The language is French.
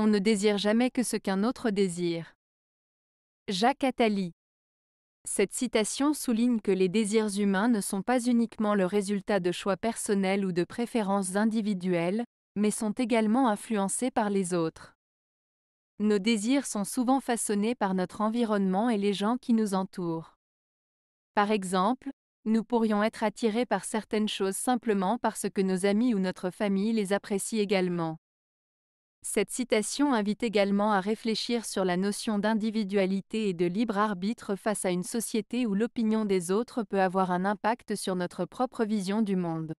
on ne désire jamais que ce qu'un autre désire. Jacques Attali. Cette citation souligne que les désirs humains ne sont pas uniquement le résultat de choix personnels ou de préférences individuelles, mais sont également influencés par les autres. Nos désirs sont souvent façonnés par notre environnement et les gens qui nous entourent. Par exemple, nous pourrions être attirés par certaines choses simplement parce que nos amis ou notre famille les apprécient également. Cette citation invite également à réfléchir sur la notion d'individualité et de libre arbitre face à une société où l'opinion des autres peut avoir un impact sur notre propre vision du monde.